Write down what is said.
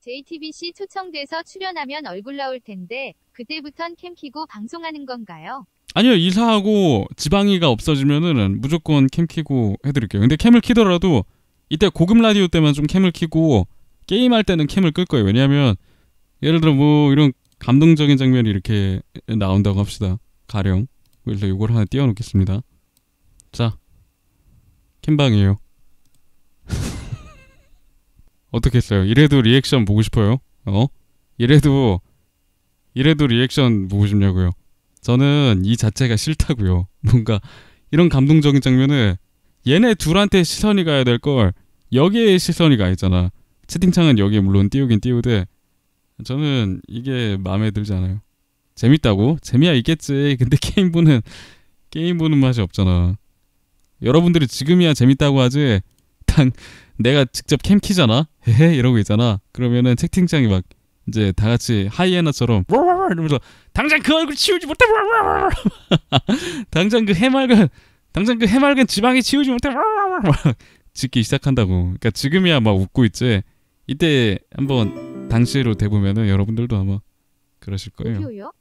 JTBC 초청돼서 출연하면 얼굴 나올 텐데 그때부턴 캠 키고 방송하는 건가요? 아니요 이사하고 지방이가 없어지면은 무조건 캠 키고 해드릴게요. 근데 캠을 키더라도 이때 고급 라디오 때만 좀 캠을 키고 게임할 때는 캠을 끌 거예요. 왜냐하면 예를 들어 뭐 이런 감동적인 장면이 이렇게 나온다고 합시다. 가령 그래서 이걸 하나 띄워놓겠습니다. 자 캠방이에요. 어떻게 했어요? 이래도 리액션 보고 싶어요? 어? 이래도 이래도 리액션 보고 싶냐고요? 저는 이 자체가 싫다고요. 뭔가 이런 감동적인 장면을 얘네 둘한테 시선이 가야 될 걸 여기에 시선이 가 있잖아. 채팅창은 여기에 물론 띄우긴 띄우되 저는 이게 마음에 들지 않아요. 재밌다고? 재미야 있겠지. 근데 게임 보는 게임 보는 맛이 없잖아. 여러분들이 지금이야 재밌다고 하지 당 내가 직접 캠 키잖아 헤헤 이러고 있잖아 그러면은 채팅창이 막 이제 다 같이 하이에나처럼 이러면서 당장 그 얼굴 치우지 못해 당장 그 해맑은 당장 그 해맑은 지방이 치우지 못해 막 짓기 시작한다고 그러니까 지금이야 막 웃고 있지 이때 한번 당시로 대보면은 여러분들도 아마 그러실 거예요.